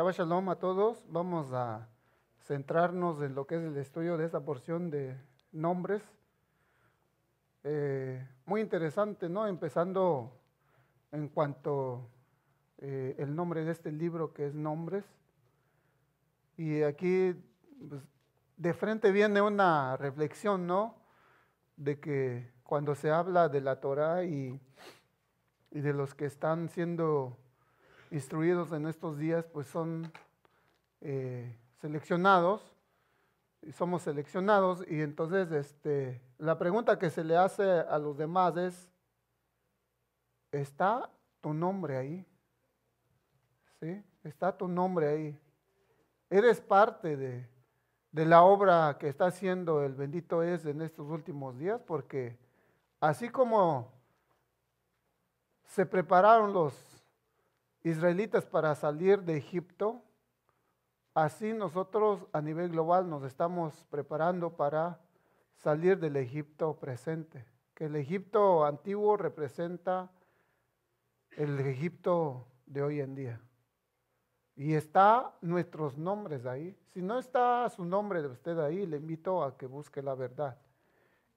Shabbat Shalom a todos. Vamos a centrarnos en lo que es el estudio de esta porción de nombres. Eh, muy interesante, ¿no? Empezando en cuanto eh, el nombre de este libro que es Nombres. Y aquí pues, de frente viene una reflexión, ¿no? De que cuando se habla de la Torah y de los que están siendo instruidos en estos días, pues son eh, seleccionados, somos seleccionados, y entonces este, la pregunta que se le hace a los demás es, ¿está tu nombre ahí? ¿Sí? Está tu nombre ahí. Eres parte de, de la obra que está haciendo el bendito es en estos últimos días, porque así como se prepararon los israelitas para salir de Egipto, así nosotros a nivel global nos estamos preparando para salir del Egipto presente, que el Egipto antiguo representa el Egipto de hoy en día. Y está nuestros nombres ahí. Si no está su nombre de usted ahí, le invito a que busque la verdad.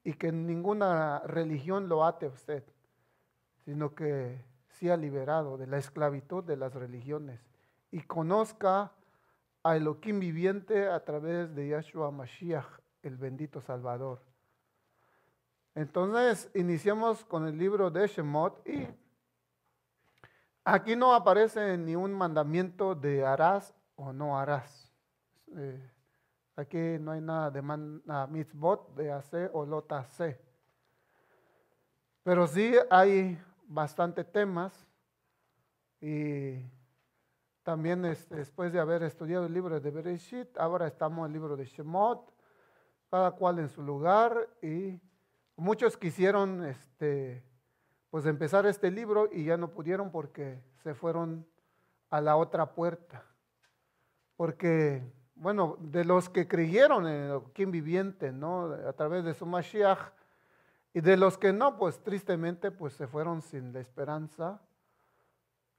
Y que ninguna religión lo ate usted, sino que liberado de la esclavitud de las religiones y conozca a Elohim viviente a través de Yahshua Mashiach, el bendito Salvador. Entonces, iniciamos con el libro de Shemot y aquí no aparece ni un mandamiento de harás o no harás. Eh, aquí no hay nada de mitzvot de hacer o lota hacer. Pero sí hay bastante temas y también después de haber estudiado el libro de Bereshit, ahora estamos en el libro de Shemot, cada cual en su lugar y muchos quisieron este, pues empezar este libro y ya no pudieron porque se fueron a la otra puerta. Porque, bueno, de los que creyeron en quien viviente, ¿no? A través de su Mashiach, y de los que no, pues tristemente, pues se fueron sin la esperanza.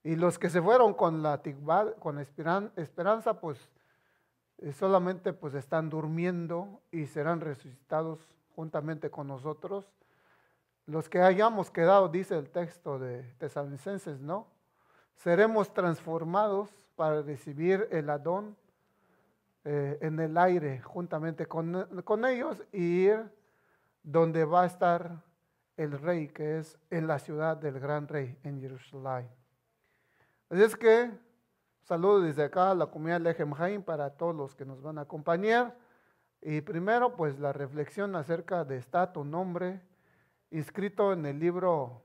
Y los que se fueron con la con esperanza, pues eh, solamente pues están durmiendo y serán resucitados juntamente con nosotros. Los que hayamos quedado, dice el texto de Tesalonicenses, ¿no? Seremos transformados para recibir el Adón eh, en el aire juntamente con, con ellos y ir donde va a estar el rey, que es en la ciudad del gran rey, en Jerusalén. Así es que saludo desde acá a la comunidad Lehem Haim para todos los que nos van a acompañar. Y primero, pues la reflexión acerca de está tu nombre inscrito en el libro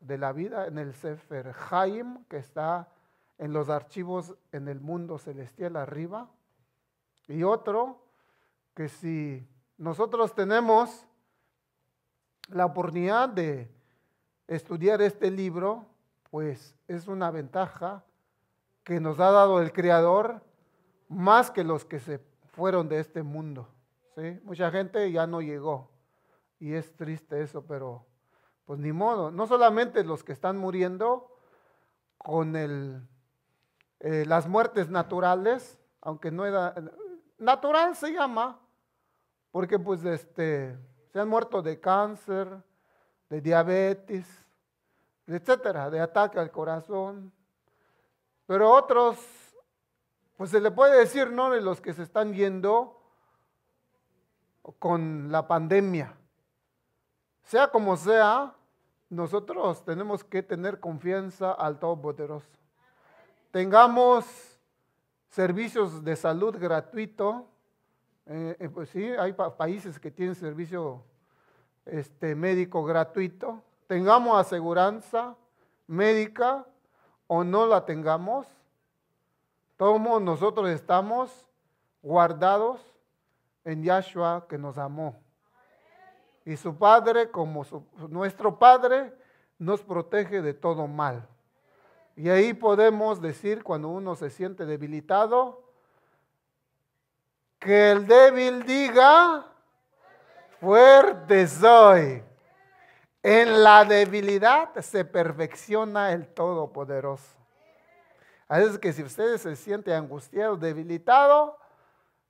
de la vida, en el Sefer Haim, que está en los archivos en el mundo celestial arriba. Y otro, que si nosotros tenemos la oportunidad de estudiar este libro, pues es una ventaja que nos ha dado el Creador más que los que se fueron de este mundo. ¿sí? Mucha gente ya no llegó y es triste eso, pero pues ni modo. No solamente los que están muriendo con el, eh, las muertes naturales, aunque no era... Natural se llama, porque pues este se han muerto de cáncer, de diabetes, etcétera, de ataque al corazón. Pero otros, pues se le puede decir, ¿no? De los que se están yendo con la pandemia. Sea como sea, nosotros tenemos que tener confianza al Todopoderoso. Tengamos servicios de salud gratuito eh, eh, pues sí, hay países que tienen servicio este, médico gratuito. Tengamos aseguranza médica o no la tengamos, todos nosotros estamos guardados en Yahshua que nos amó. Y su Padre, como nuestro Padre, nos protege de todo mal. Y ahí podemos decir cuando uno se siente debilitado, que el débil diga, fuerte soy. En la debilidad se perfecciona el Todopoderoso. A veces que si usted se siente angustiado, debilitado,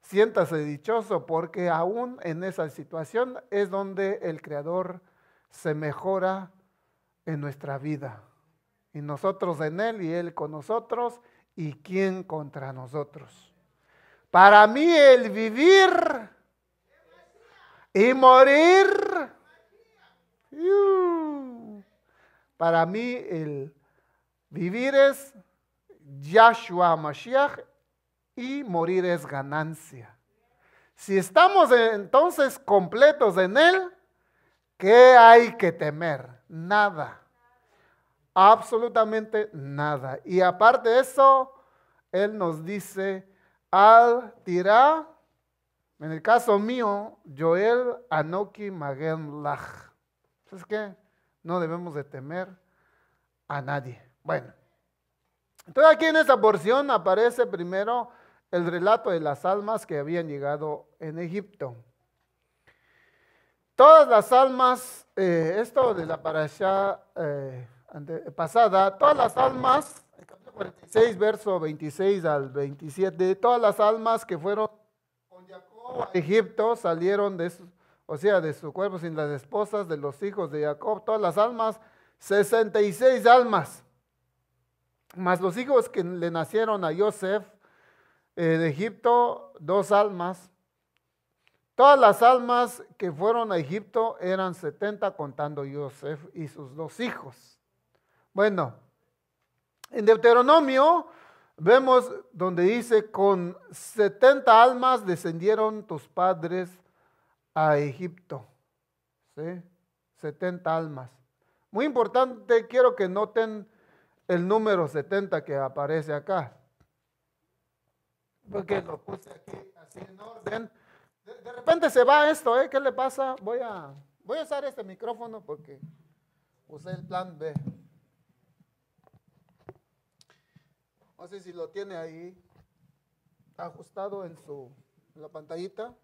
siéntase dichoso porque aún en esa situación es donde el Creador se mejora en nuestra vida. Y nosotros en Él y Él con nosotros y quién contra nosotros. Para mí el vivir y morir. Para mí el vivir es Yahshua Mashiach y morir es ganancia. Si estamos entonces completos en Él, ¿qué hay que temer? Nada. Absolutamente nada. Y aparte de eso, Él nos dice, al tirá, en el caso mío, Joel Anoki Magen Lach. Es que no debemos de temer a nadie. Bueno, entonces aquí en esta porción aparece primero el relato de las almas que habían llegado en Egipto. Todas las almas, eh, esto de la parasha eh, pasada, todas las almas 46, verso 26 al 27. de Todas las almas que fueron con Jacob a Egipto salieron de su, o sea, de su cuerpo sin las esposas de los hijos de Jacob. Todas las almas, 66 almas. Más los hijos que le nacieron a Joseph eh, de Egipto, dos almas. Todas las almas que fueron a Egipto eran 70 contando Joseph y sus dos hijos. Bueno, en Deuteronomio vemos donde dice, con 70 almas descendieron tus padres a Egipto. ¿Sí? 70 almas. Muy importante, quiero que noten el número 70 que aparece acá. Porque lo puse aquí así en orden. De, repente se va esto, ¿eh? ¿Qué le pasa? Voy a, voy a usar este micrófono porque usé el plan B. No sé si lo tiene ahí ajustado en su la pantallita.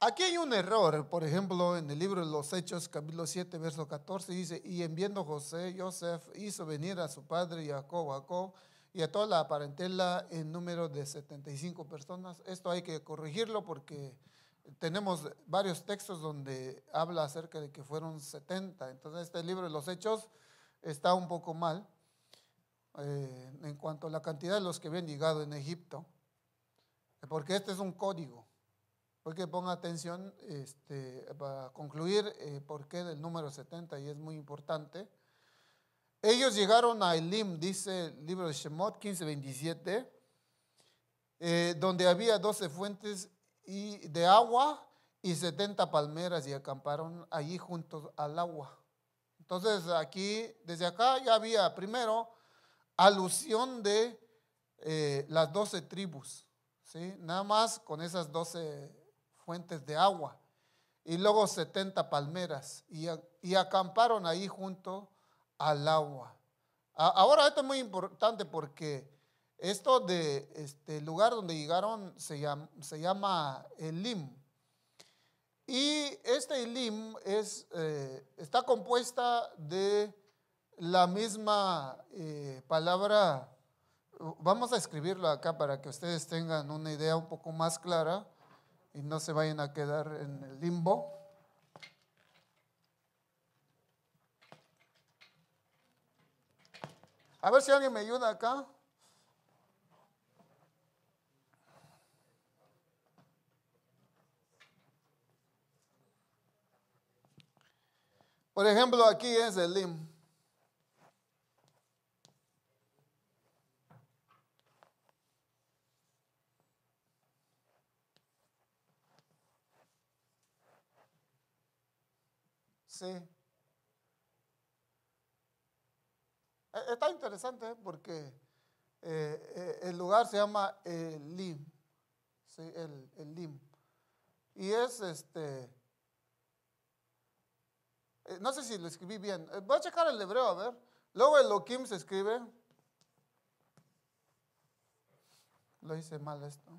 Aquí hay un error, por ejemplo, en el libro de los Hechos, capítulo 7, verso 14, dice, y enviando José, Joseph hizo venir a su padre Jacob, Jacob, y a toda la parentela en número de 75 personas. Esto hay que corregirlo porque tenemos varios textos donde habla acerca de que fueron 70. Entonces este libro de los hechos está un poco mal eh, en cuanto a la cantidad de los que habían llegado en Egipto. Porque este es un código. Porque ponga atención este, para concluir eh, por qué del número 70 y es muy importante. Ellos llegaron a Elim, dice el libro de Shemot 15, 27, eh, donde había 12 fuentes y, de agua y 70 palmeras y acamparon allí junto al agua. Entonces aquí, desde acá ya había primero alusión de eh, las 12 tribus, nada más con esas 12 fuentes de agua y luego 70 palmeras y, y acamparon ahí junto al agua. Ahora esto es muy importante porque esto de este lugar donde llegaron se llama, se llama Elim. Y este Elim es, eh, está compuesta de la misma eh, palabra. Vamos a escribirlo acá para que ustedes tengan una idea un poco más clara y no se vayan a quedar en el limbo. A ver si alguien me ayuda acá. Por ejemplo, aquí es el lim. Sí. Eh, está interesante porque eh, eh, el lugar se llama Elim, sí, el, el Lim. Y es este, no sé si lo escribí bien, voy a checar el hebreo a ver. Luego el Loquim se escribe, lo hice mal esto.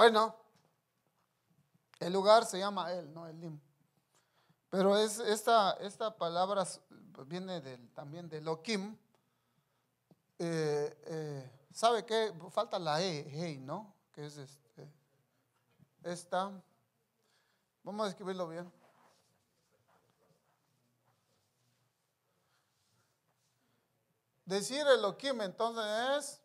Bueno, el lugar se llama El, no el lim. Pero es, esta, esta palabra viene del, también de Lokim. Eh, eh, ¿Sabe qué? Falta la E, hey, ¿no? Que es este, esta. Vamos a escribirlo bien. Decir el O'Kim, entonces es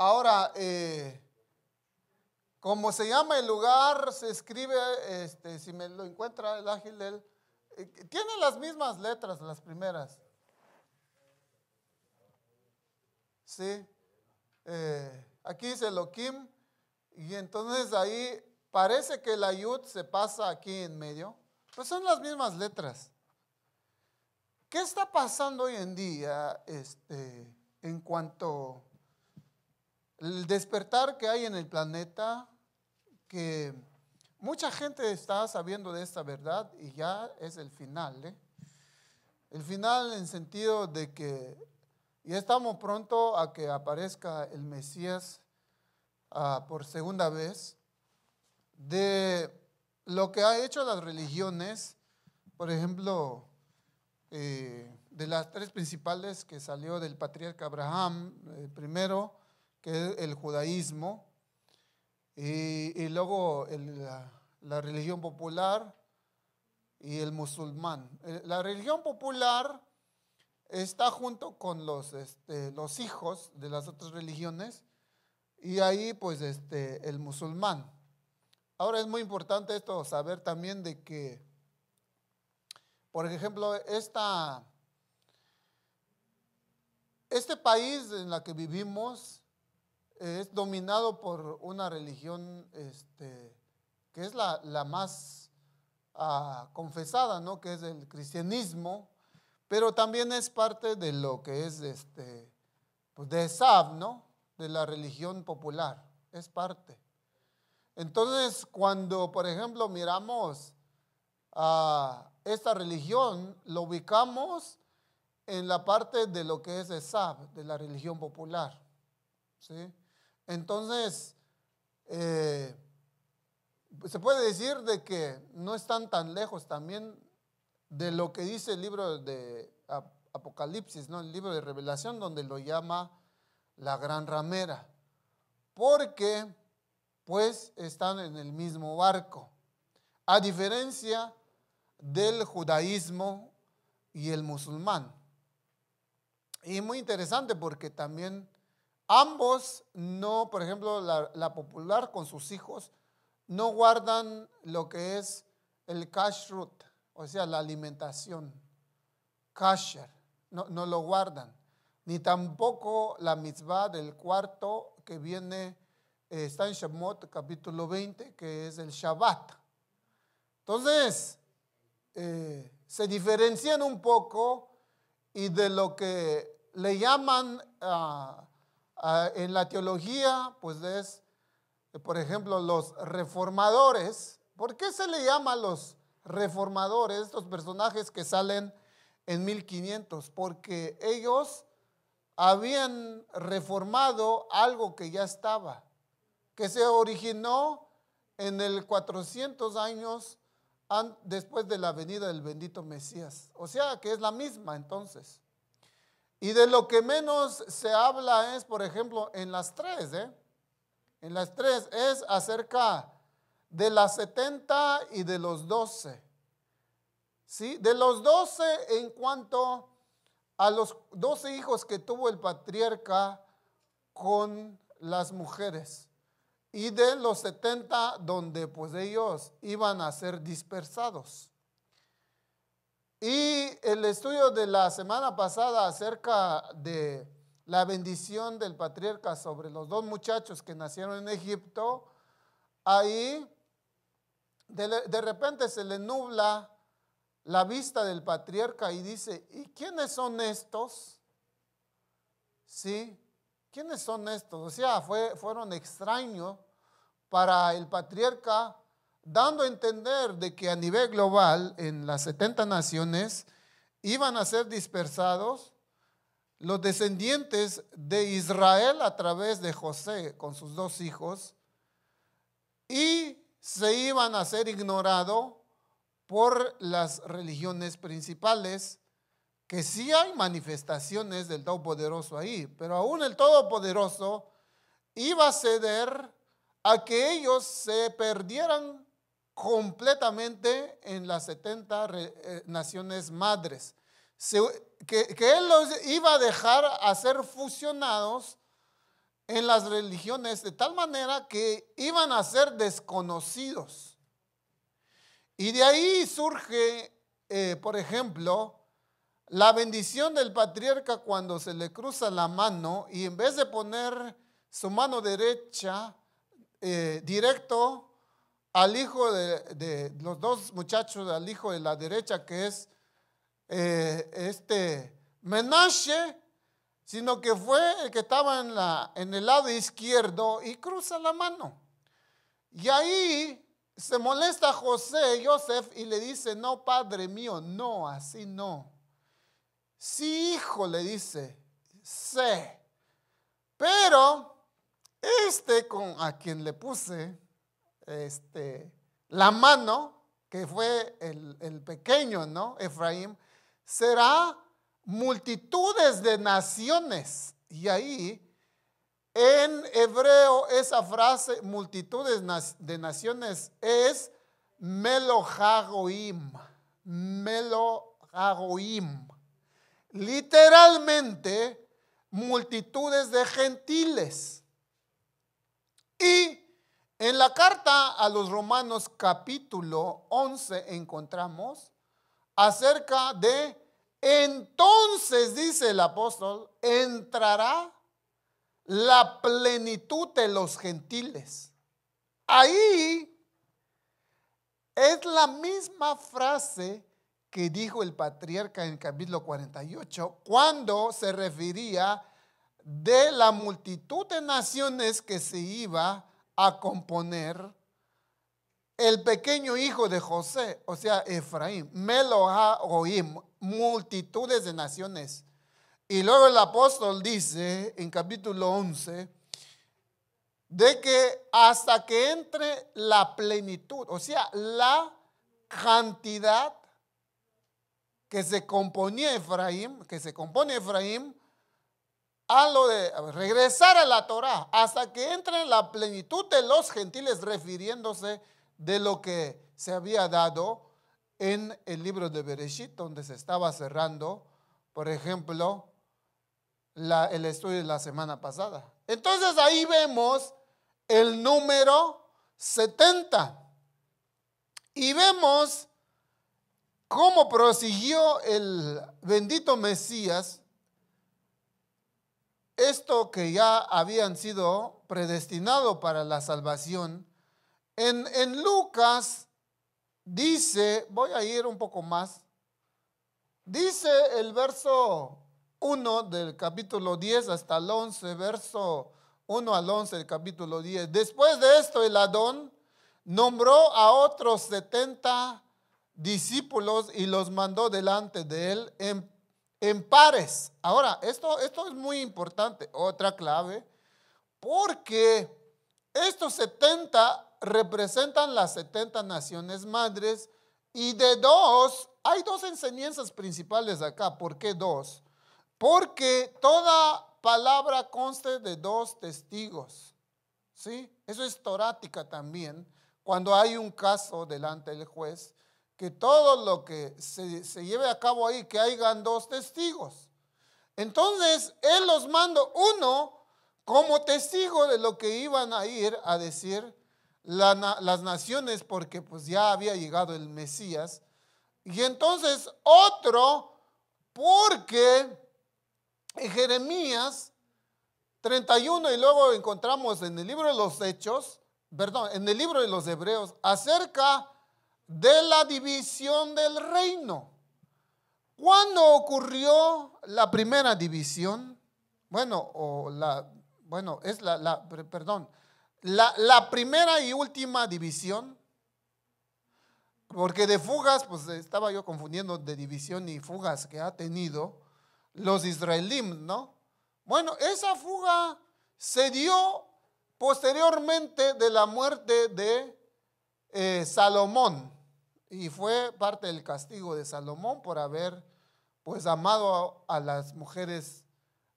Ahora, eh, como se llama el lugar, se escribe, este, si me lo encuentra el ágil, él, eh, tiene las mismas letras, las primeras. Sí. Eh, aquí dice Loquim, y entonces ahí parece que la Yud se pasa aquí en medio, pues son las mismas letras. ¿Qué está pasando hoy en día este, en cuanto el despertar que hay en el planeta, que mucha gente está sabiendo de esta verdad y ya es el final. ¿eh? El final en sentido de que ya estamos pronto a que aparezca el Mesías ah, por segunda vez, de lo que ha hecho las religiones, por ejemplo, eh, de las tres principales que salió del patriarca Abraham eh, primero, que es el judaísmo, y, luego la, religión popular y el musulmán. Eh, la religión popular está junto con los, este, los hijos de las otras religiones y ahí pues este, el musulmán. Ahora es muy importante esto saber también de que, por ejemplo, esta, este país en el que vivimos, es dominado por una religión este, que es la, más ah, confesada, ¿no? que es el cristianismo, pero también es parte de lo que es este, pues, de Esab, ¿no? de la religión popular, es parte. Entonces, cuando, por ejemplo, miramos a ah, esta religión, lo ubicamos en la parte de lo que es Esab, de la religión popular. ¿sí? Entonces, eh, se puede decir de que no están tan lejos también de lo que dice el libro de Apocalipsis, ¿no? el libro de Revelación, donde lo llama la gran ramera, porque pues están en el mismo barco, a diferencia del judaísmo y el musulmán. Y muy interesante porque también Ambos no, por ejemplo, la, popular con sus hijos, no guardan lo que es el kashrut, o sea, la alimentación, kasher, no, lo guardan, ni tampoco la mitzvah del cuarto que viene, eh, está en Shemot capítulo 20, que es el Shabbat. Entonces, eh, se diferencian un poco y de lo que le llaman... Ah, Ah, en la teología, pues es, por ejemplo, los reformadores. ¿Por qué se le llama a los reformadores, estos personajes que salen en 1500? Porque ellos habían reformado algo que ya estaba, que se originó en el 400 años después de la venida del bendito Mesías. O sea que es la misma entonces. Y de lo que menos se habla es, por ejemplo, en las tres, ¿eh? En las tres es acerca de las 70 y de los 12. ¿Sí? De los 12 en cuanto a los 12 hijos que tuvo el patriarca con las mujeres. Y de los 70 donde pues ellos iban a ser dispersados. Y el estudio de la semana pasada acerca de la bendición del patriarca sobre los dos muchachos que nacieron en Egipto, ahí de, repente se le nubla la vista del patriarca y dice, ¿y quiénes son estos? ¿Sí? ¿Quiénes son estos? O sea, fueron extraños para el patriarca dando a entender de que a nivel global, en las 70 naciones, iban a ser dispersados los descendientes de Israel a través de José con sus dos hijos y se iban a ser ignorados por las religiones principales, que sí hay manifestaciones del Todopoderoso ahí, pero aún el Todopoderoso iba a ceder a que ellos se perdieran completamente en las 70 eh, naciones madres. que, Él los iba a dejar a ser fusionados en las religiones de tal manera que iban a ser desconocidos. Y de ahí surge, eh, por ejemplo, la bendición del patriarca cuando se le cruza la mano y en vez de poner su mano derecha eh, directo al hijo de, los dos muchachos, al hijo de la derecha que es eh, este Menashe, sino que fue el que estaba en, la, en el lado izquierdo y cruza la mano. Y ahí se molesta José, Joseph, y le dice, no, padre mío, no, así no. Sí, hijo, le dice, sé. Pero este con a quien le puse, este, la mano, que fue el, pequeño, ¿no? Efraín, será multitudes de naciones. Y ahí en hebreo esa frase, multitudes de naciones, es melo Melohagoim. Literalmente, multitudes de gentiles. Y en la carta a los Romanos capítulo 11 encontramos acerca de entonces, dice el apóstol, entrará la plenitud de los gentiles. Ahí es la misma frase que dijo el patriarca en capítulo 48 cuando se refería de la multitud de naciones que se iba a componer el pequeño hijo de José, o sea, Efraín, Meloha Oim, multitudes de naciones. Y luego el apóstol dice en capítulo 11, de que hasta que entre la plenitud, o sea, la cantidad que se componía Efraín, que se compone Efraín, a lo de regresar a la Torá hasta que entre en la plenitud de los gentiles refiriéndose de lo que se había dado en el libro de Bereshit donde se estaba cerrando, por ejemplo, el estudio de la semana pasada. Entonces ahí vemos el número 70 y vemos cómo prosiguió el bendito Mesías esto que ya habían sido predestinado para la salvación, en, Lucas dice, voy a ir un poco más, dice el verso 1 del capítulo 10 hasta el 11, verso 1 al 11 del capítulo 10. Después de esto, el Adón nombró a otros 70 discípulos y los mandó delante de él en en pares. Ahora, esto, esto es muy importante, otra clave, porque estos 70 representan las 70 naciones madres y de dos, hay dos enseñanzas principales acá. ¿Por qué dos? Porque toda palabra conste de dos testigos. ¿Sí? Eso es torática también. Cuando hay un caso delante del juez, que todo lo que se, lleve a cabo ahí, que hayan dos testigos. Entonces, Él los mandó uno como testigo de lo que iban a ir a decir las naciones, porque pues ya había llegado el Mesías. Y entonces otro, porque en Jeremías 31 y luego encontramos en el libro de los Hechos, perdón, en el libro de los Hebreos, acerca de la división del reino. ¿Cuándo ocurrió la primera división? Bueno, o la, bueno, es la, perdón, la, primera y última división. Porque de fugas, pues estaba yo confundiendo de división y fugas que ha tenido los israelíes, ¿no? Bueno, esa fuga se dio posteriormente de la muerte de eh, Salomón. Y fue parte del castigo de Salomón por haber pues amado a, las mujeres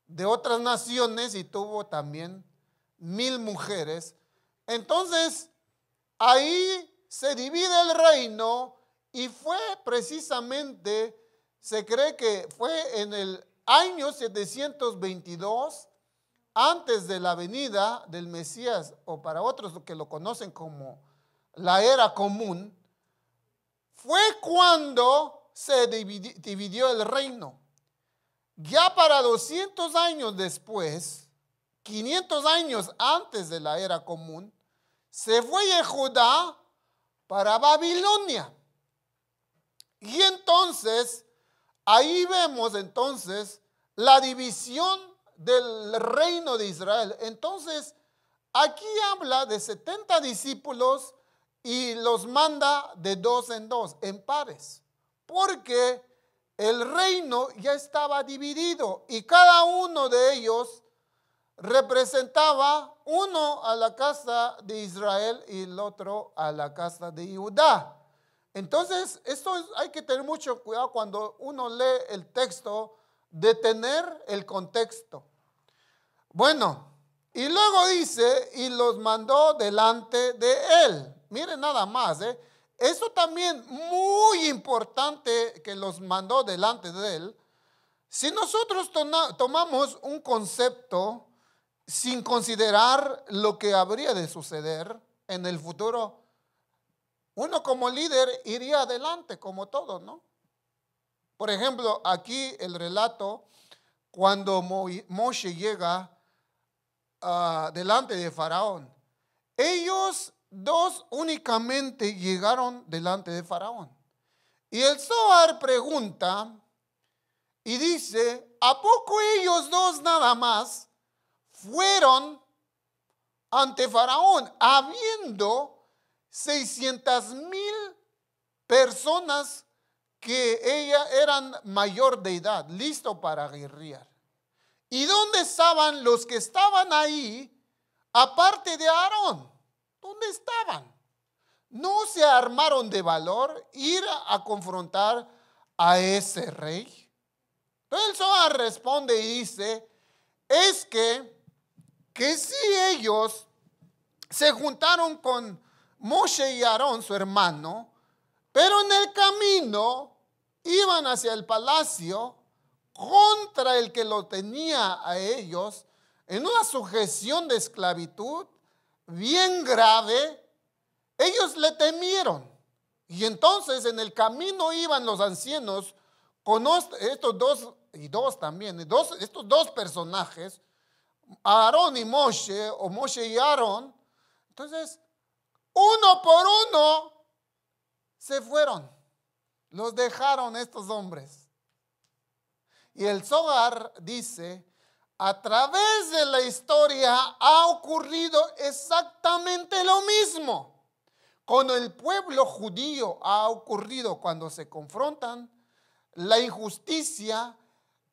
de otras naciones y tuvo también mil mujeres. Entonces, ahí se divide el reino y fue precisamente, se cree que fue en el año 722, antes de la venida del Mesías, o para otros que lo conocen como la era común, fue cuando se dividió el reino. Ya para 200 años después, 500 años antes de la era común, se fue de Judá para Babilonia. Y entonces, ahí vemos entonces la división del reino de Israel. Entonces, aquí habla de 70 discípulos y los manda de dos en dos, en pares, porque el reino ya estaba dividido y cada uno de ellos representaba uno a la casa de Israel y el otro a la casa de Judá. Entonces, esto hay que tener mucho cuidado cuando uno lee el texto, de tener el contexto. Bueno, y luego dice, y los mandó delante de él. Miren nada más, ¿eh? Eso también muy importante que los mandó delante de él. Si nosotros tomamos un concepto sin considerar lo que habría de suceder en el futuro, uno como líder iría adelante como todo, ¿no? Por ejemplo, aquí el relato, cuando Moshe llega ah, delante de Faraón, ellos dos únicamente llegaron delante de Faraón. Y el Zohar pregunta y dice, ¿a poco ellos dos nada más fueron ante Faraón, habiendo 600 mil personas que ella eran mayor de edad, listo para guerrear? ¿Y dónde estaban los que estaban ahí, aparte de Aarón? ¿Dónde estaban? ¿No se armaron de valor ir a confrontar a ese rey? Entonces Zohar responde y dice, es que, que si ellos se juntaron con Moshe y Aarón, su hermano, pero en el camino iban hacia el palacio contra el que lo tenía a ellos en una sujeción de esclavitud bien grave, ellos le temieron. Y entonces en el camino iban los ancianos con estos dos, y dos también, estos dos personajes, Aarón y Moshe, o Moshe y Aarón. Entonces, uno por uno se fueron. Los dejaron estos hombres. Y el Zohar dice a través de la historia ha ocurrido exactamente lo mismo. Con el pueblo judío ha ocurrido cuando se confrontan la injusticia,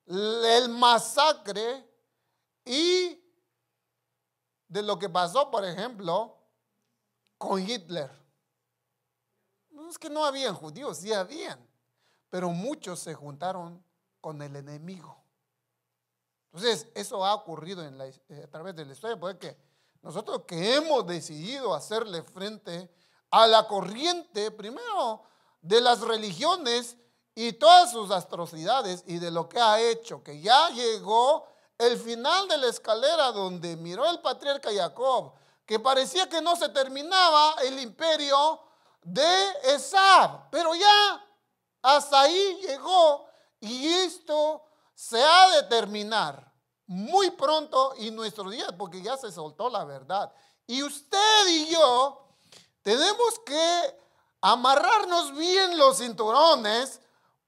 el masacre y de lo que pasó, por ejemplo, con Hitler. No es que no habían judíos, sí habían, pero muchos se juntaron con el enemigo. Entonces, eso ha ocurrido eh, a través de la historia, porque nosotros que hemos decidido hacerle frente a la corriente, primero, de las religiones y todas sus atrocidades y de lo que ha hecho, que ya llegó el final de la escalera donde miró el patriarca Jacob, que parecía que no se terminaba el imperio de Esab, pero ya hasta ahí llegó y esto se ha de terminar muy pronto y nuestro día, porque ya se soltó la verdad. Y usted y yo tenemos que amarrarnos bien los cinturones,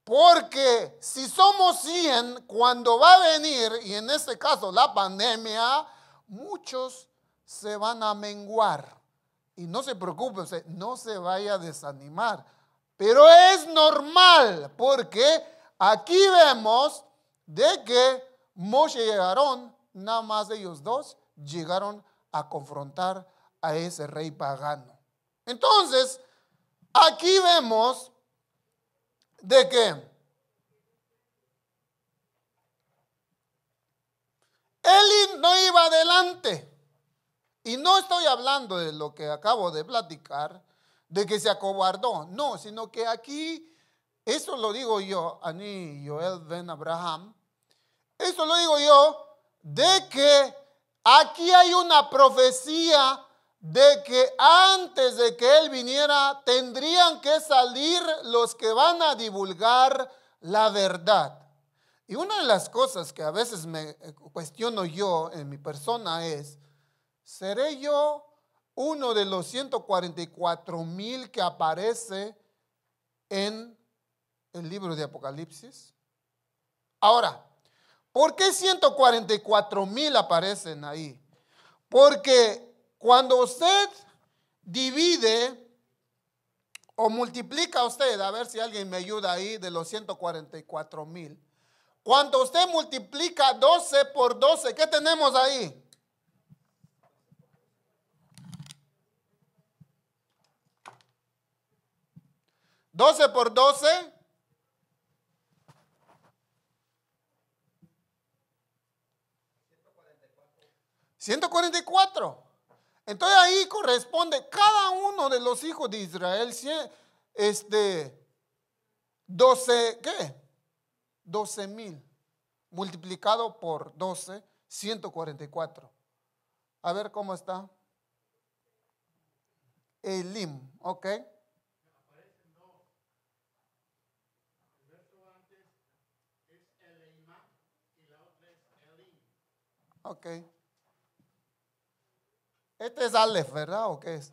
porque si somos 100, cuando va a venir, y en este caso la pandemia, muchos se van a menguar. Y no se preocupe, no se vaya a desanimar. Pero es normal, porque aquí vemos de que Moshe y Aarón, nada más ellos dos, llegaron a confrontar a ese rey pagano. Entonces, aquí vemos de que Eli no iba adelante. Y no estoy hablando de lo que acabo de platicar, de que se acobardó, no, sino que aquí, eso lo digo yo, Ani Joel Ben Abraham, eso lo digo yo, de que aquí hay una profecía de que antes de que Él viniera tendrían que salir los que van a divulgar la verdad. Y una de las cosas que a veces me eh, cuestiono yo en mi persona es, ¿seré yo uno de los 144 mil que aparece en el libro de Apocalipsis? Ahora, ¿Por qué 144 mil aparecen ahí? Porque cuando usted divide o multiplica usted, a ver si alguien me ayuda ahí de los 144 mil. Cuando usted multiplica 12 por 12, ¿qué tenemos ahí? ¿12 por 12? 144. Entonces ahí corresponde cada uno de los hijos de Israel, este, 12, ¿qué? 12 multiplicado por 12, 144. A ver cómo está. Elim, ¿ok? Okay. Este es Aleph, ¿verdad? ¿O qué es?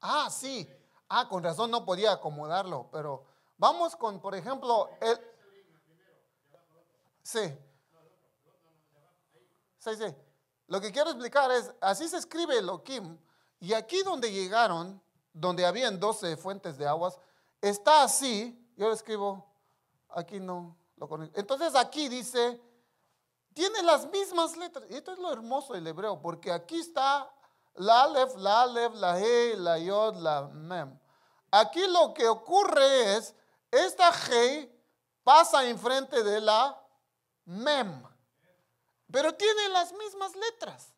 Ah, sí. Ah, con razón no podía acomodarlo, pero vamos con, por ejemplo, el... Sí. Sí, sí. Lo que quiero explicar es, así se escribe Kim. y aquí donde llegaron, donde habían 12 fuentes de aguas, está así, yo lo escribo, aquí no lo conecto. Entonces aquí dice, tiene las mismas letras. Y esto es lo hermoso del hebreo, porque aquí está la alef, la alef, la he, la yod, la mem. Aquí lo que ocurre es, esta he pasa enfrente de la mem, pero tiene las mismas letras.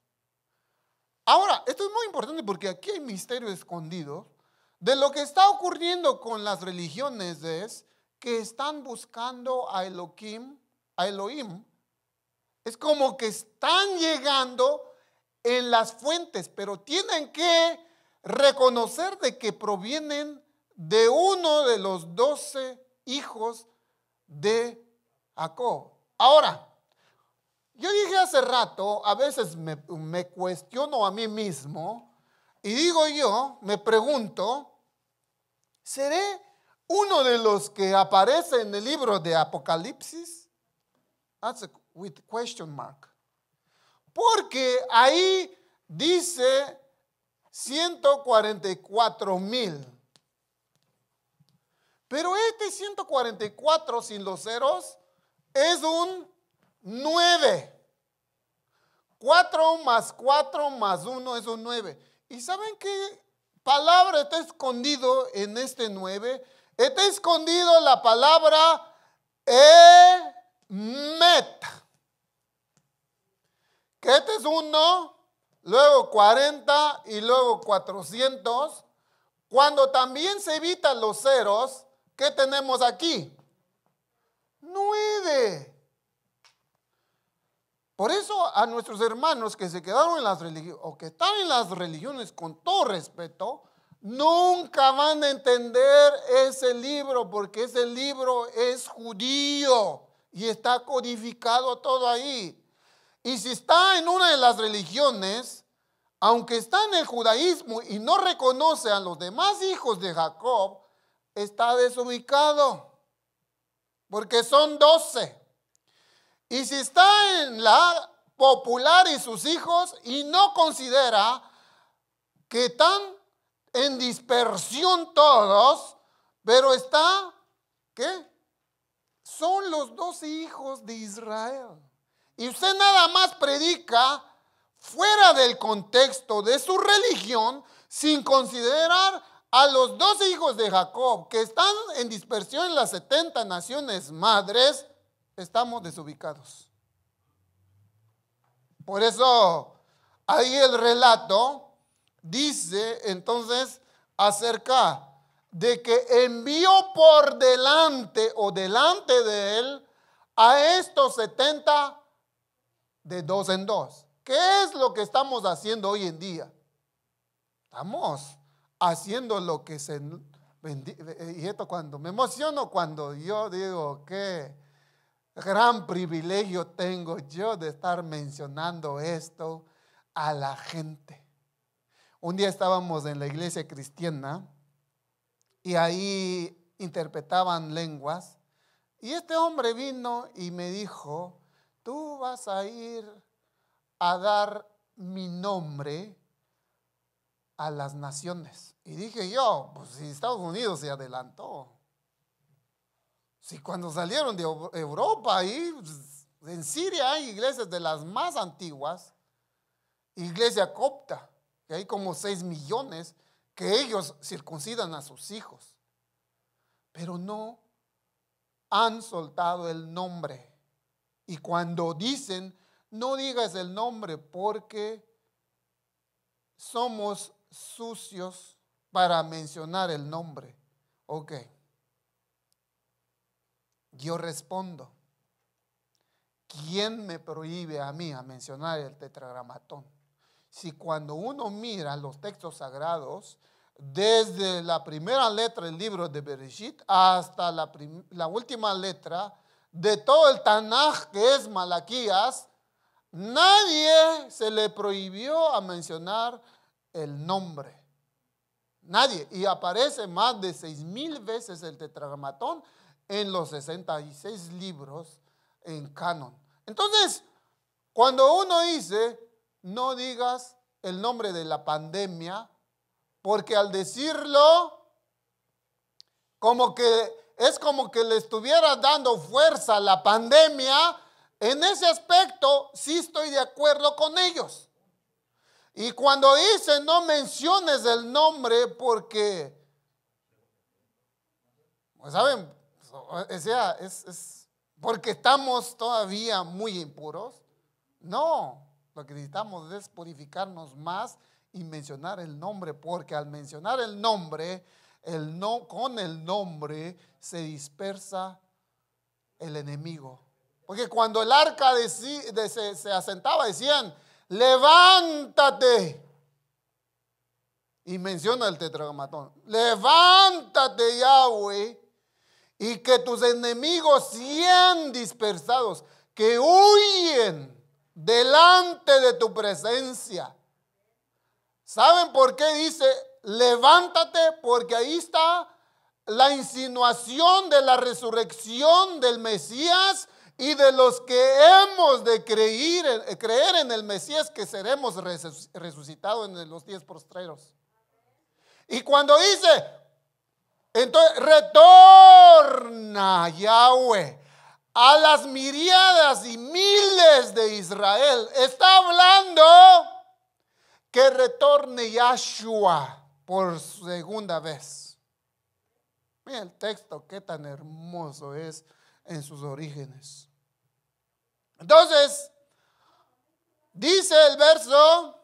Ahora, esto es muy importante porque aquí hay misterio escondido de lo que está ocurriendo con las religiones es que están buscando a Elohim, a Elohim. Es como que están llegando en las fuentes, pero tienen que reconocer de que provienen de uno de los doce hijos de Jacob. Ahora, yo dije hace rato, a veces me, me cuestiono a mí mismo, y digo yo, me pregunto, ¿seré uno de los que aparece en el libro de Apocalipsis? That's a with question mark. Porque ahí dice 144 mil. Pero este 144 sin los ceros es un 9. 4 más 4 más 1 es un 9. ¿Y saben qué palabra está escondido en este 9? Está escondido la palabra Emet. Que este es uno, luego 40 y luego 400. Cuando también se evitan los ceros, ¿qué tenemos aquí? 9. Por eso a nuestros hermanos que se quedaron en las religiones o que están en las religiones con todo respeto, nunca van a entender ese libro porque ese libro es judío y está codificado todo ahí. Y si está en una de las religiones, aunque está en el judaísmo y no reconoce a los demás hijos de Jacob, está desubicado porque son doce. Y si está en la popular y sus hijos y no considera que están en dispersión todos, pero está, ¿qué? Son los dos hijos de Israel. Y usted nada más predica fuera del contexto de su religión sin considerar a los dos hijos de Jacob que están en dispersión en las 70 naciones madres estamos desubicados. Por eso ahí el relato dice entonces acerca de que envió por delante o delante de él a estos 70 de dos en dos. ¿Qué es lo que estamos haciendo hoy en día? Estamos haciendo lo que se... Eh, y esto cuando me emociono, cuando yo digo que gran privilegio tengo yo de estar mencionando esto a la gente. Un día estábamos en la iglesia cristiana y ahí interpretaban lenguas. Y este hombre vino y me dijo, tú vas a ir a dar mi nombre a las naciones. Y dije yo, pues si Estados Unidos se adelantó, si cuando salieron de Europa, ahí pues, en Siria hay iglesias de las más antiguas, iglesia copta, que hay como 6 millones, que ellos circuncidan a sus hijos, pero no han soltado el nombre. Y cuando dicen, no digas el nombre porque somos sucios para mencionar el nombre. Ok. Yo respondo, ¿quién me prohíbe a mí a mencionar el tetragramatón? Si cuando uno mira los textos sagrados, desde la primera letra del libro de Bereshit hasta la, última letra de todo el Tanaj que es Malaquías, nadie se le prohibió a mencionar el nombre. Nadie. Y aparece más de seis mil veces el tetragramatón en los 66 libros en canon. Entonces, cuando uno dice, no digas el nombre de la pandemia, porque al decirlo, como que es como que le estuviera dando fuerza a la pandemia, en ese aspecto sí estoy de acuerdo con ellos. Y cuando dice no menciones el nombre porque, pues saben, o sea, es, porque estamos todavía muy impuros. No, lo que necesitamos es purificarnos más y mencionar el nombre, porque al mencionar el nombre, el no, con el nombre se dispersa el enemigo. Porque cuando el arca de, se, asentaba, decían, levántate. Y menciona el tetragamatón levántate Yahweh y que tus enemigos sean dispersados, que huyen delante de tu presencia. ¿Saben por qué dice, levántate? Porque ahí está la insinuación de la resurrección del Mesías y de los que hemos de creer, creer en el Mesías que seremos resucitados en los días postreros. Y cuando dice, entonces, retorna Yahweh a las miriadas y miles de Israel. Está hablando que retorne Yahshua por segunda vez. Mira el texto, qué tan hermoso es en sus orígenes. Entonces, dice el verso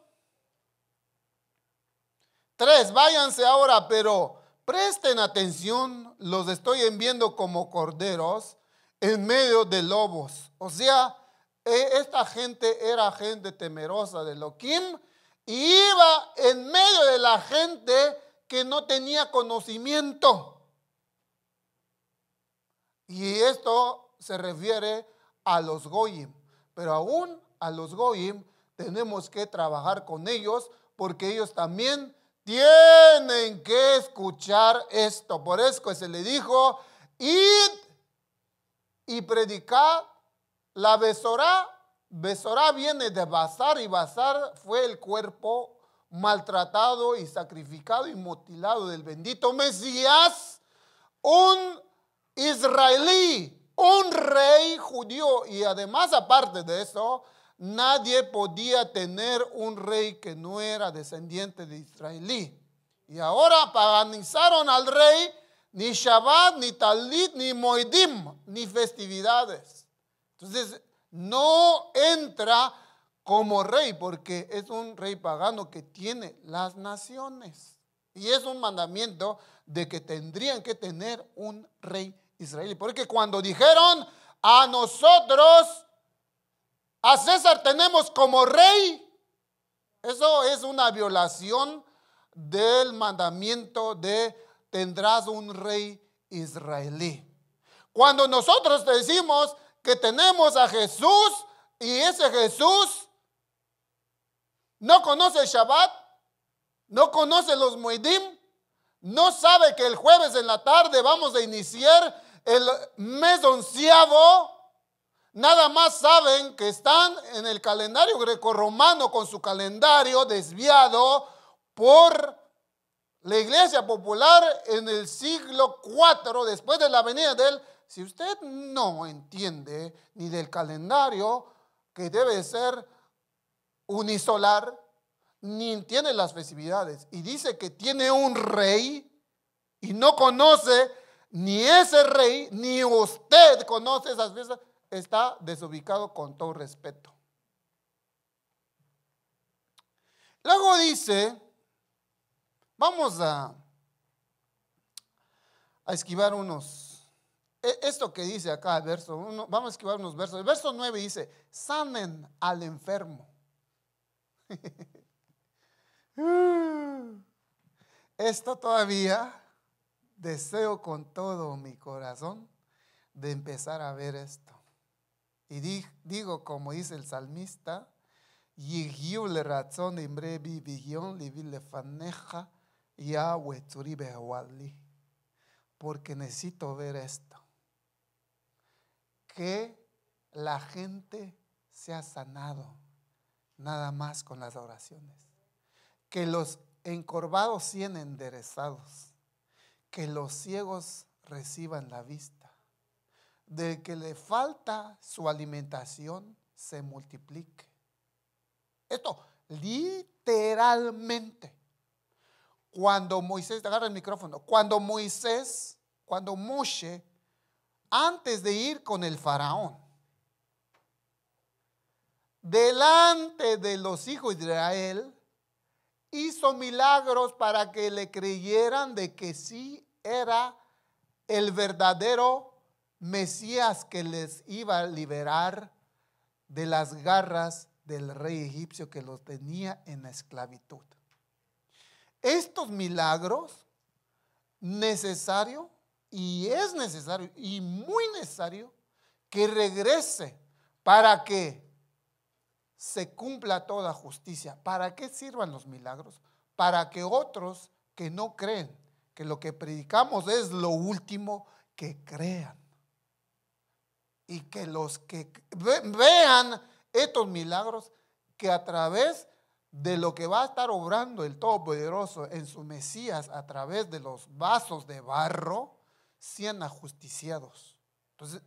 3, váyanse ahora, pero Presten atención, los estoy enviando como corderos en medio de lobos. O sea, e, esta gente era gente temerosa de Loquim y iba en medio de la gente que no tenía conocimiento. Y esto se refiere a los Goyim. Pero aún a los Goyim tenemos que trabajar con ellos porque ellos también tienen que escuchar esto. Por eso se le dijo, id y predicad la besorá. Besorá viene de Bazar y Bazar fue el cuerpo maltratado y sacrificado y mutilado del bendito Mesías, un israelí, un rey judío. Y además, aparte de eso, nadie podía tener un rey que no era descendiente de israelí. Y ahora paganizaron al rey ni Shabbat, ni Talit, ni Moedim, ni festividades. Entonces, no entra como rey porque es un rey pagano que tiene las naciones. Y es un mandamiento de que tendrían que tener un rey israelí. Porque cuando dijeron a nosotros a César tenemos como rey. Eso es una violación del mandamiento de tendrás un rey israelí. Cuando nosotros decimos que tenemos a Jesús y ese Jesús no conoce Shabbat, no conoce los moidim, no sabe que el jueves en la tarde vamos a iniciar el mes onceavo Nada más saben que están en el calendario grecorromano con su calendario desviado por la iglesia popular en el siglo IV después de la venida de él. Si usted no entiende ni del calendario que debe ser unisolar, ni entiende las festividades y dice que tiene un rey y no conoce ni ese rey, ni usted conoce esas festividades está desubicado con todo respeto. Luego dice, vamos a, a esquivar unos, e, esto que dice acá, verso 1, vamos a esquivar unos versos. El verso 9 dice, sanen al enfermo. Esto todavía deseo con todo mi corazón de empezar a ver esto. Y digo, como dice el salmista, le razón faneja Porque necesito ver esto. Que la gente sea sanado nada más con las oraciones. Que los encorvados sean enderezados. Que los ciegos reciban la vista de que le falta su alimentación se multiplique. Esto literalmente. Cuando Moisés, agarra el micrófono, cuando Moisés, cuando Moshe, antes de ir con el faraón, delante de los hijos de Israel, hizo milagros para que le creyeran de que sí era el verdadero Mesías que les iba a liberar de las garras del rey egipcio que los tenía en la esclavitud. Estos milagros necesario y es necesario y muy necesario que regrese para que se cumpla toda justicia. ¿Para qué sirvan los milagros? Para que otros que no creen que lo que predicamos es lo último que crean y que los que vean estos milagros que a través de lo que va a estar obrando el Todopoderoso en su Mesías a través de los vasos de barro, sean ajusticiados. Entonces,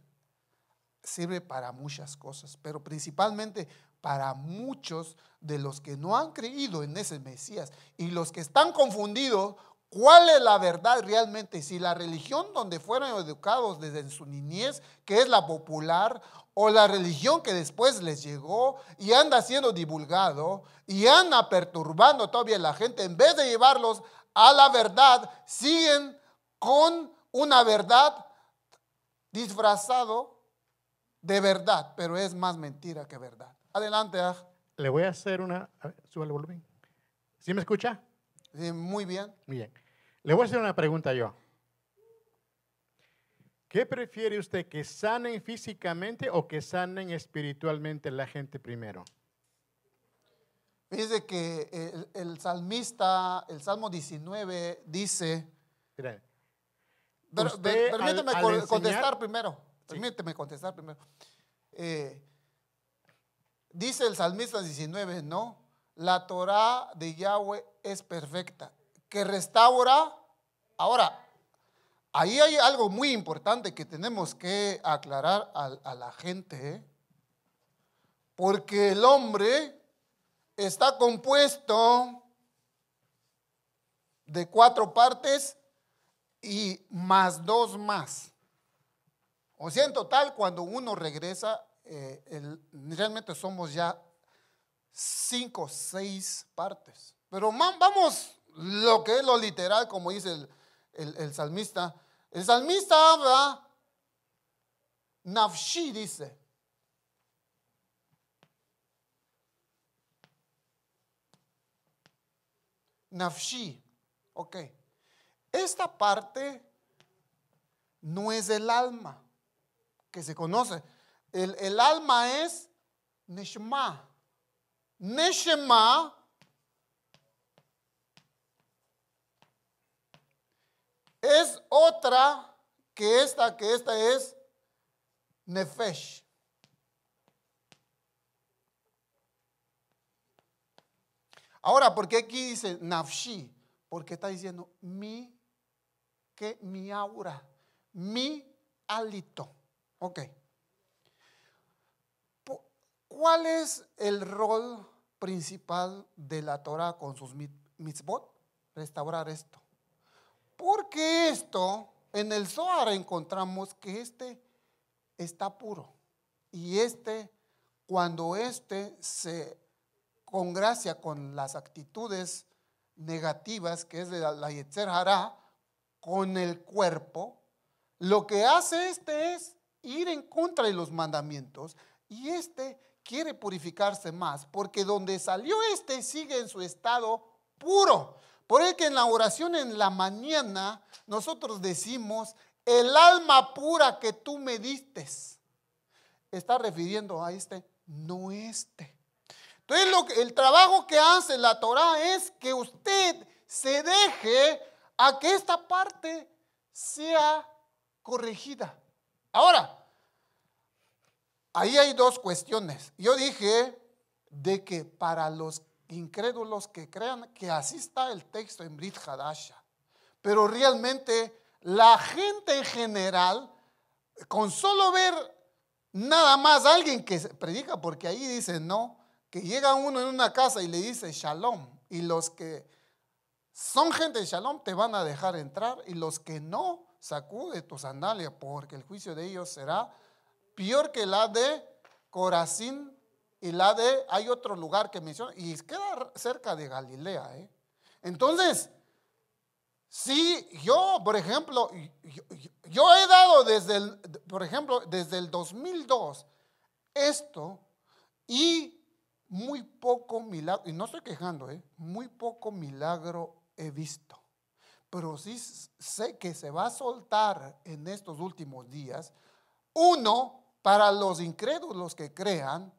sirve para muchas cosas, pero principalmente para muchos de los que no han creído en ese Mesías y los que están confundidos cuál es la verdad realmente, si la religión donde fueron educados desde su niñez, que es la popular, o la religión que después les llegó y anda siendo divulgado y anda perturbando todavía la gente, en vez de llevarlos a la verdad, siguen con una verdad disfrazado de verdad, pero es más mentira que verdad. Adelante. Le voy a hacer una... A ver, sube volumen. ¿Sí me escucha? muy bien. Bien. Le voy a hacer una pregunta yo. ¿Qué prefiere usted, que sanen físicamente o que sanen espiritualmente la gente primero? Dice que el, salmista, el Salmo 19 dice... permíteme contestar primero. Permíteme eh, contestar primero. dice el salmista 19, ¿no? La Torah de Yahweh es perfecta, que restaura. Ahora, ahí hay algo muy importante que tenemos que aclarar a, la gente, ¿eh? porque el hombre está compuesto de cuatro partes y más dos más. O sea, en total, cuando uno regresa, eh, realmente somos ya cinco, seis partes. Pero vamos lo que es lo literal, como dice el, salmista. El salmista habla, Nafshi dice, Nafshi, ok. Esta parte no es el alma que se conoce. El, el alma es Neshma. Neshema es otra que esta, que esta es Nefesh. Ahora, ¿por qué aquí dice Nafshi? Porque está diciendo mi, que mi aura, mi alito. Ok. ¿Cuál es el rol principal de la Torah con sus mitzvot? Restaurar esto. Porque esto, en el Zohar encontramos que este está puro. Y este, cuando este se congracia con las actitudes negativas, que es de la, Yetzer Hará, con el cuerpo, lo que hace este es ir en contra de los mandamientos. Y este quiere purificarse más, porque donde salió este sigue en su estado puro. Por el que en la oración en la mañana nosotros decimos, el alma pura que tú me diste, está refiriendo a este, no este. Entonces lo el trabajo que hace la Torah es que usted se deje a que esta parte sea corregida. Ahora, Ahí hay dos cuestiones. Yo dije de que para los incrédulos que crean que así está el texto en Brit Hadasha, pero realmente la gente en general, con solo ver nada más a alguien que predica, porque ahí dice no, que llega uno en una casa y le dice shalom, y los que son gente de shalom te van a dejar entrar, y los que no, sacude tus sandalias, porque el juicio de ellos será peor que la de Corazín y la de, hay otro lugar que menciona, y queda cerca de Galilea. ¿eh? Entonces, si yo, por ejemplo, yo, he dado desde el, por ejemplo, desde el 2002 esto y muy poco milagro, y no estoy quejando, ¿eh? muy poco milagro he visto pero sí sé que se va a soltar en estos últimos días uno para los incrédulos que crean,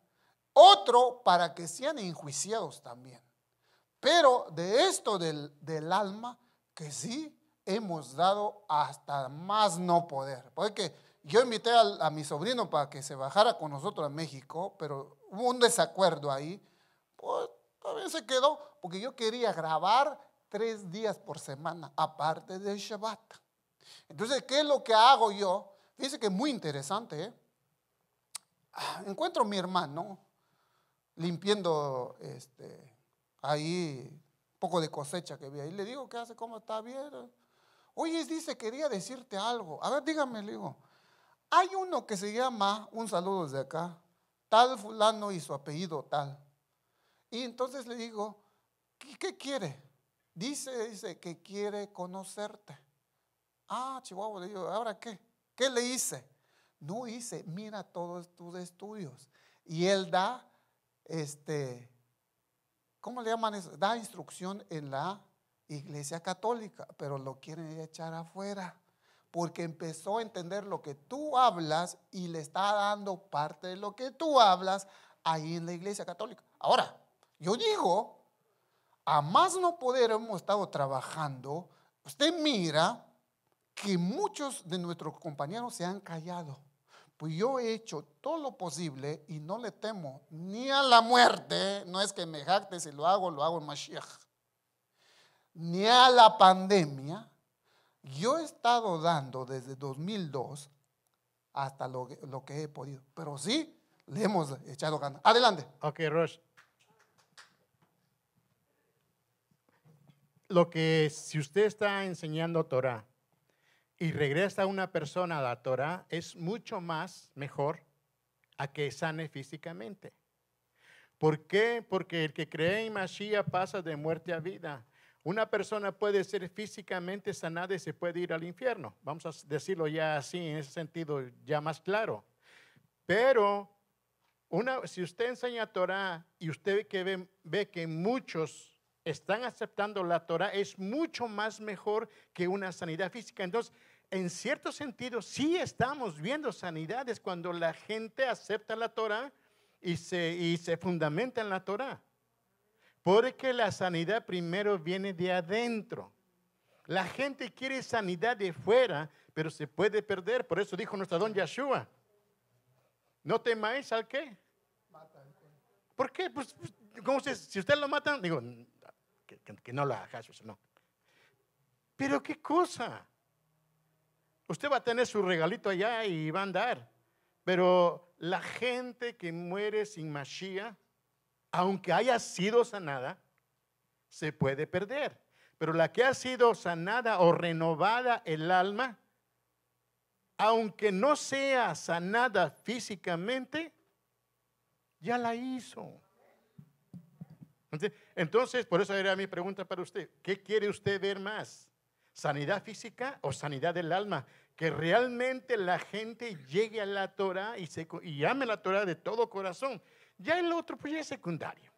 otro para que sean enjuiciados también. Pero de esto del, alma, que sí hemos dado hasta más no poder. Porque yo invité a, mi sobrino para que se bajara con nosotros a México, pero hubo un desacuerdo ahí. Pues también se quedó, porque yo quería grabar tres días por semana, aparte del Shabbat. Entonces, ¿qué es lo que hago yo? Dice que es muy interesante, ¿eh? encuentro a mi hermano limpiando este, ahí un poco de cosecha que había y Le digo, ¿qué hace? ¿Cómo está? Bien. Oye, dice, quería decirte algo. A ver, dígame, le digo. Hay uno que se llama, un saludo desde acá, tal fulano y su apellido tal. Y entonces le digo, ¿qué, quiere? Dice, dice que quiere conocerte. Ah, Chihuahua, le digo, ¿ahora qué? ¿Qué le hice? No dice, mira todos tus estudios. Y él da, este, ¿cómo le llaman eso? Da instrucción en la iglesia católica, pero lo quieren echar afuera porque empezó a entender lo que tú hablas y le está dando parte de lo que tú hablas ahí en la iglesia católica. Ahora, yo digo, a más no poder hemos estado trabajando, usted mira que muchos de nuestros compañeros se han callado. Pues yo he hecho todo lo posible y no le temo ni a la muerte, no es que me jacte si lo hago, lo hago en Mashiach, ni a la pandemia. Yo he estado dando desde 2002 hasta lo que, he podido, pero sí le hemos echado ganas. Adelante. Ok, Rosh. Lo que si usted está enseñando Torah y regresa una persona a la Torah, es mucho más mejor a que sane físicamente. ¿Por qué? Porque el que cree en Mashiach pasa de muerte a vida. Una persona puede ser físicamente sanada y se puede ir al infierno. Vamos a decirlo ya así, en ese sentido ya más claro. Pero una, si usted enseña Torah y usted que, ve que muchos están aceptando la Torah es mucho más mejor que una sanidad física. Entonces, en cierto sentido, sí estamos viendo sanidades cuando la gente acepta la Torah y se, se fundamenta en la Torah. Porque la sanidad primero viene de adentro. La gente quiere sanidad de fuera, pero se puede perder. Por eso dijo nuestro don Yeshua, no temáis al qué. ¿Por qué? Pues, pues, ¿cómo se, si usted lo matan, digo, que, no la hagas eso no. Pero qué cosa. Usted va a tener su regalito allá y va a andar. Pero la gente que muere sin Mashiach, aunque haya sido sanada, se puede perder. Pero la que ha sido sanada o renovada el alma, aunque no sea sanada físicamente, ya la hizo. Entonces, por eso era mi pregunta para usted. ¿Qué quiere usted ver más? ¿Sanidad física o sanidad del alma? Que realmente la gente llegue a la Torah y, se, y ame la Torah de todo corazón. Ya el otro, pues ya es secundario.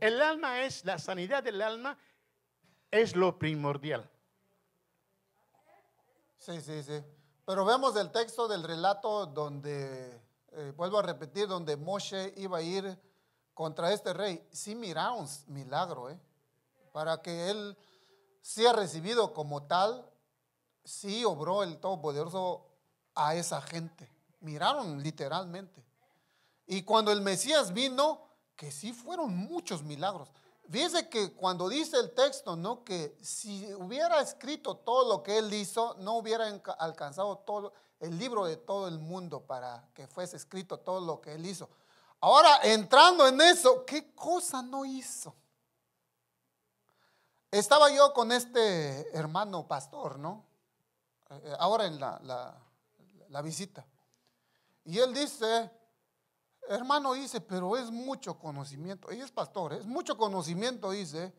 El alma es, la sanidad del alma es lo primordial. Sí, sí, sí. Pero vemos el texto del relato donde, eh, vuelvo a repetir, donde Moshe iba a ir contra este rey, sí miraron milagro, ¿eh? Para que él sea recibido como tal, sí obró el Todopoderoso a esa gente. Miraron literalmente. Y cuando el Mesías vino, que sí fueron muchos milagros. Fíjense que cuando dice el texto, ¿no? Que si hubiera escrito todo lo que él hizo, no hubiera alcanzado todo el libro de todo el mundo para que fuese escrito todo lo que él hizo. Ahora, entrando en eso, ¿qué cosa no hizo? Estaba yo con este hermano pastor, ¿no? Eh, ahora en la, visita. Y él dice, hermano dice, pero es mucho conocimiento. Y es pastor, es mucho conocimiento, dice.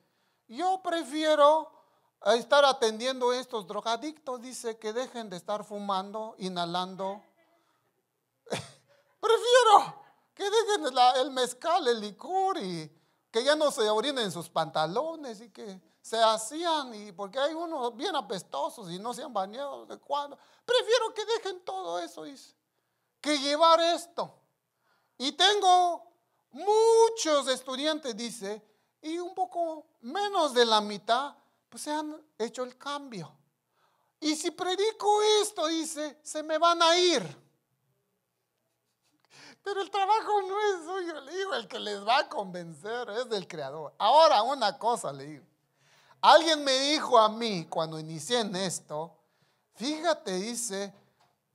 Yo prefiero estar atendiendo a estos drogadictos, dice, que dejen de estar fumando, inhalando. prefiero. Que dejen el mezcal, el licor y que ya no se orinen sus pantalones y que se hacían y porque hay unos bien apestosos y no se han bañado de cuando Prefiero que dejen todo eso, dice, que llevar esto. Y tengo muchos estudiantes, dice, y un poco menos de la mitad, pues se han hecho el cambio. Y si predico esto, dice, se me van a ir pero el trabajo no es suyo. Le digo, el que les va a convencer es del creador. Ahora, una cosa le digo. Alguien me dijo a mí cuando inicié en esto, fíjate, dice,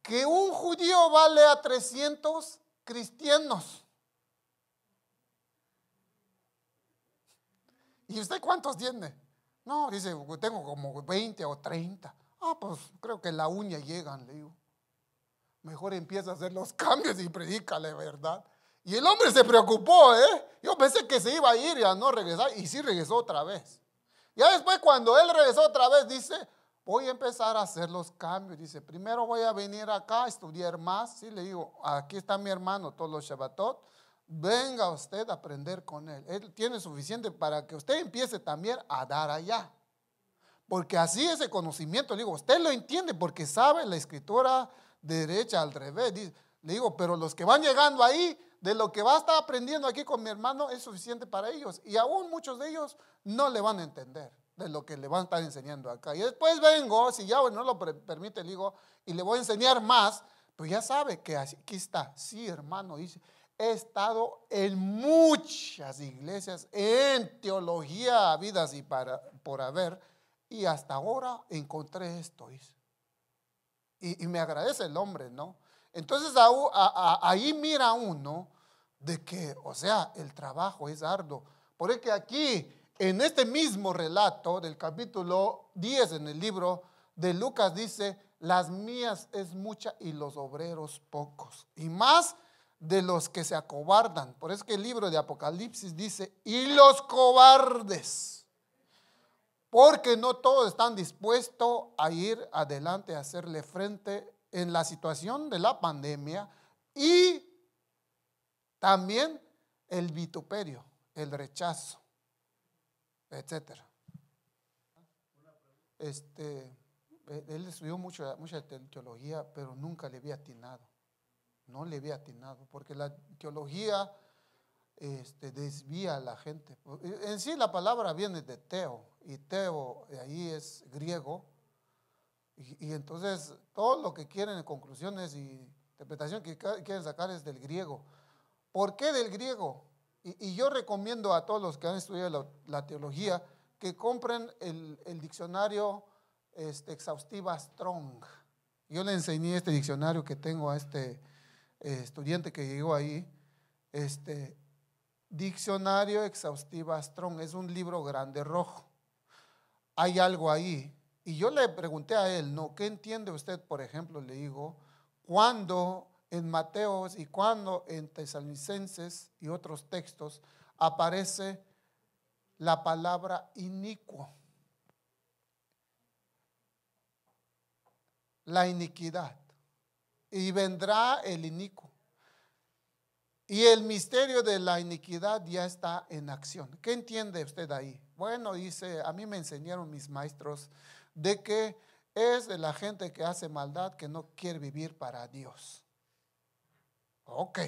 que un judío vale a 300 cristianos. ¿Y usted cuántos tiene? No, dice, tengo como 20 o 30. Ah, pues creo que la uña llegan, le digo. Mejor empieza a hacer los cambios y predícale, ¿verdad? Y el hombre se preocupó, ¿eh? Yo pensé que se iba a ir y a no regresar, y sí regresó otra vez. Ya después, cuando él regresó otra vez, dice: Voy a empezar a hacer los cambios. Dice: Primero voy a venir acá a estudiar más. Sí, le digo: Aquí está mi hermano, todos los Shabbatot. Venga usted a aprender con él. Él tiene suficiente para que usted empiece también a dar allá. Porque así ese conocimiento, le digo, usted lo entiende porque sabe la escritura derecha, al revés. Le digo, pero los que van llegando ahí, de lo que va a estar aprendiendo aquí con mi hermano es suficiente para ellos. Y aún muchos de ellos no le van a entender de lo que le van a estar enseñando acá. Y después vengo, si ya no lo permite, le digo, y le voy a enseñar más, pero ya sabe que aquí está. Sí, hermano, dice, he estado en muchas iglesias, en teología, vidas y para, por haber, y hasta ahora encontré esto, dice. Y, me agradece el hombre, ¿no? Entonces ahí mira uno de que, o sea, el trabajo es arduo. Porque aquí, en este mismo relato del capítulo 10 en el libro de Lucas dice, las mías es mucha y los obreros pocos. Y más de los que se acobardan. Por eso que el libro de Apocalipsis dice, y los cobardes porque no todos están dispuestos a ir adelante, a hacerle frente en la situación de la pandemia y también el vituperio, el rechazo, etcétera. Este, eh, él estudió mucho, mucha teología, pero nunca le había atinado. No le había atinado, porque la teología este, desvía a la gente. En sí la palabra viene de teo, y teo ahí es griego, y, entonces todo lo que quieren conclusiones y interpretación que quieren sacar es del griego. ¿Por qué del griego? Y, yo recomiendo a todos los que han estudiado la, teología que compren el, diccionario este, exhaustiva Strong. Yo le enseñé este diccionario que tengo a este eh, estudiante que llegó ahí. Este, Diccionario exhaustivo Strong es un libro grande rojo. Hay algo ahí. Y yo le pregunté a él, ¿no? ¿Qué entiende usted, por ejemplo? Le digo, cuando en Mateos y cuando en Tesalonicenses y otros textos aparece la palabra inicuo, la iniquidad. Y vendrá el inicuo y el misterio de la iniquidad ya está en acción. ¿Qué entiende usted ahí? Bueno, dice, a mí me enseñaron mis maestros de que es de la gente que hace maldad que no quiere vivir para Dios. Ok,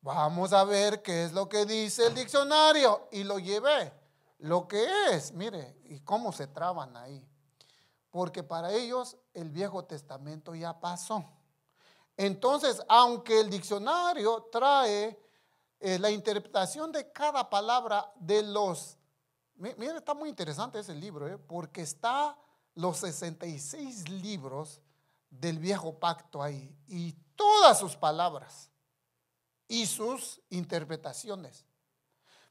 vamos a ver qué es lo que dice el diccionario. Y lo llevé, lo que es, mire, y cómo se traban ahí. Porque para ellos el Viejo Testamento ya pasó. Entonces, aunque el diccionario trae eh, la interpretación de cada palabra de los... mira, está muy interesante ese libro, ¿eh? porque está los 66 libros del viejo pacto ahí y todas sus palabras y sus interpretaciones.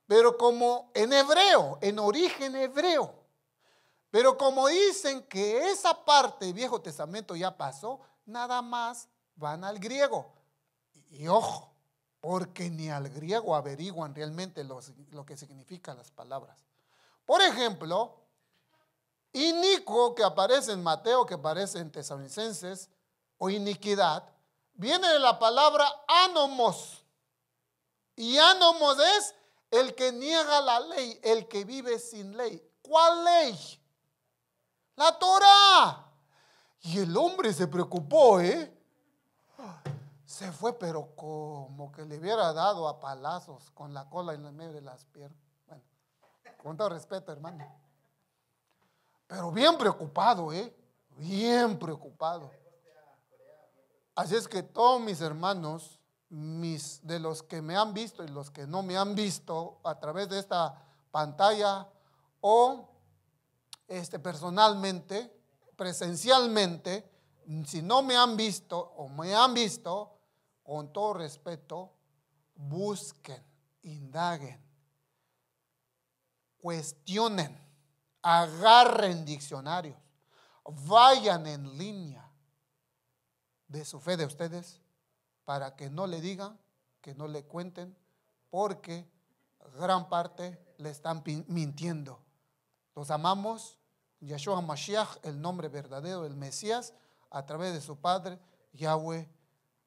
Pero como en hebreo, en origen hebreo, pero como dicen que esa parte del Viejo Testamento ya pasó, nada más van al griego. Y, ojo, porque ni al griego averiguan realmente lo, que significan las palabras. Por ejemplo, inico que aparece en Mateo, que aparece en Tesalonicenses, o iniquidad, viene de la palabra ánomos. Y ánomos es el que niega la ley, el que vive sin ley. ¿Cuál ley? La Torah. Y el hombre se preocupó, ¿eh? Se fue, pero como que le hubiera dado a palazos con la cola en el medio de las piernas. Bueno, con todo respeto, hermano. Pero bien preocupado, ¿eh? Bien preocupado. Así es que todos mis hermanos, mis, de los que me han visto y los que no me han visto a través de esta pantalla o este, personalmente, presencialmente, si no me han visto o me han visto, con todo respeto, busquen, indaguen, cuestionen, agarren diccionarios, vayan en línea de su fe de ustedes para que no le digan, que no le cuenten, porque gran parte le están mintiendo. Los amamos, Yeshua Mashiach, el nombre verdadero del Mesías a través de su Padre, Yahweh,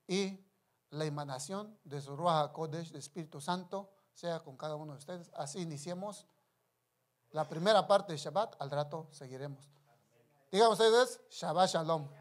y la emanación de su Ruach Kodesh, de Espíritu Santo, sea con cada uno de ustedes. Así iniciemos la primera parte de Shabbat, al rato seguiremos. digamos ustedes, Shabbat Shalom.